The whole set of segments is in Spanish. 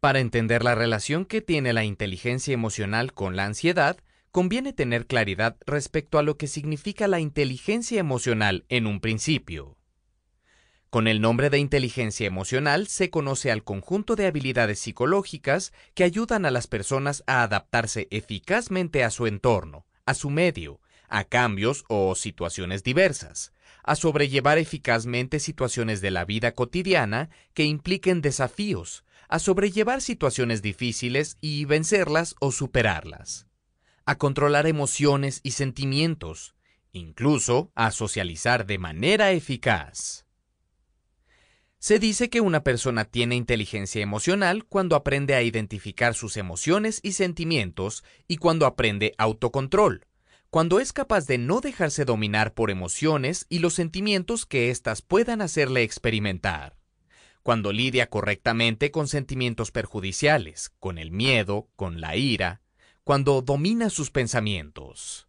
Para entender la relación que tiene la inteligencia emocional con la ansiedad, conviene tener claridad respecto a lo que significa la inteligencia emocional en un principio. Con el nombre de inteligencia emocional se conoce al conjunto de habilidades psicológicas que ayudan a las personas a adaptarse eficazmente a su entorno, a su medio, a cambios o situaciones diversas, a sobrellevar eficazmente situaciones de la vida cotidiana que impliquen desafíos, a sobrellevar situaciones difíciles y vencerlas o superarlas, a controlar emociones y sentimientos, incluso a socializar de manera eficaz. Se dice que una persona tiene inteligencia emocional cuando aprende a identificar sus emociones y sentimientos y cuando aprende autocontrol, cuando es capaz de no dejarse dominar por emociones y los sentimientos que éstas puedan hacerle experimentar, cuando lidia correctamente con sentimientos perjudiciales, con el miedo, con la ira, cuando domina sus pensamientos.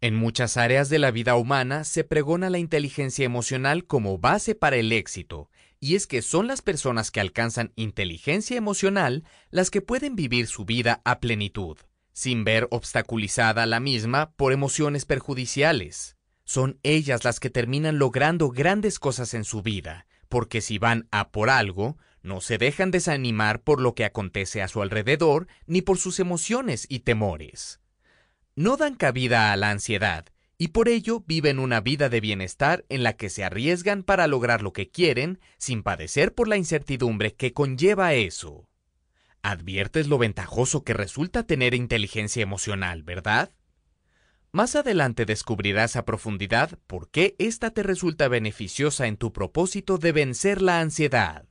En muchas áreas de la vida humana se pregona la inteligencia emocional como base para el éxito, y es que son las personas que alcanzan inteligencia emocional las que pueden vivir su vida a plenitud sin ver obstaculizada la misma por emociones perjudiciales. Son ellas las que terminan logrando grandes cosas en su vida, porque si van a por algo, no se dejan desanimar por lo que acontece a su alrededor ni por sus emociones y temores. No dan cabida a la ansiedad, y por ello viven una vida de bienestar en la que se arriesgan para lograr lo que quieren sin padecer por la incertidumbre que conlleva eso. Adviertes lo ventajoso que resulta tener inteligencia emocional, ¿verdad? Más adelante descubrirás a profundidad por qué ésta te resulta beneficiosa en tu propósito de vencer la ansiedad.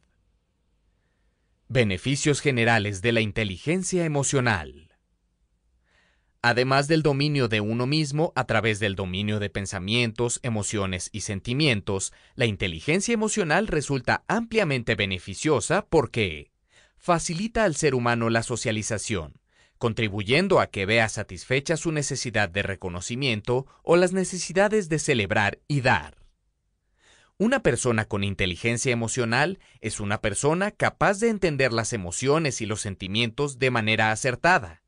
Beneficios generales de la inteligencia emocional. Además del dominio de uno mismo a través del dominio de pensamientos, emociones y sentimientos, la inteligencia emocional resulta ampliamente beneficiosa porque facilita al ser humano la socialización, contribuyendo a que vea satisfecha su necesidad de reconocimiento o las necesidades de celebrar y dar. Una persona con inteligencia emocional es una persona capaz de entender las emociones y los sentimientos de manera acertada,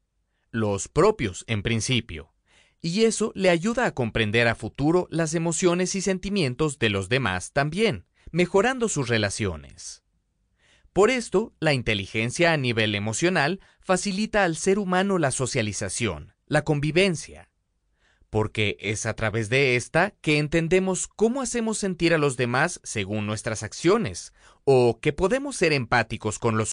los propios en principio, y eso le ayuda a comprender a futuro las emociones y sentimientos de los demás también, mejorando sus relaciones. Por esto, la inteligencia a nivel emocional facilita al ser humano la socialización, la convivencia, porque es a través de esta que entendemos cómo hacemos sentir a los demás según nuestras acciones, o que podemos ser empáticos con los